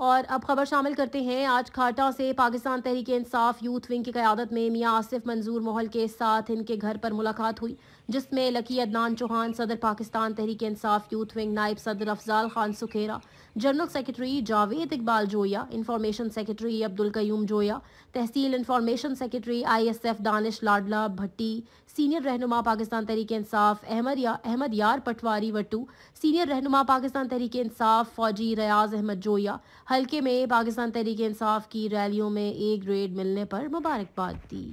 और अब खबर शामिल करते हैं आज खाटा से पाकिस्तान तहरीक इंसाफ यूथ विंग की क्यादत में मियाँ आसिफ मंजूर मोहल के साथ इनके घर पर मुलाकात हुई जिसमें लकी अदनान चौहान सदर पाकिस्तान तहरीक इंसाफ यूथ विंग नायब सदर Afzal Khan Sukhera general secretary Javed Iqbal Joya information secretary Abdul Qayyum Joya tehsil information secretary F Danish Ladla Bhatti senior रहनुमा पाकिस्तान तहरीक इंसाफ अहमद या, अहमद यार पटवारी वटू सीनियर रहनुमा पाकिस्तान तहरीक इंसाफ फौजी रयाज अहमद जोया हल्के में पाकिस्तान तहरीक इंसाफ की रैलियों में ए ग्रेड मिलने पर मुबारकबाद दी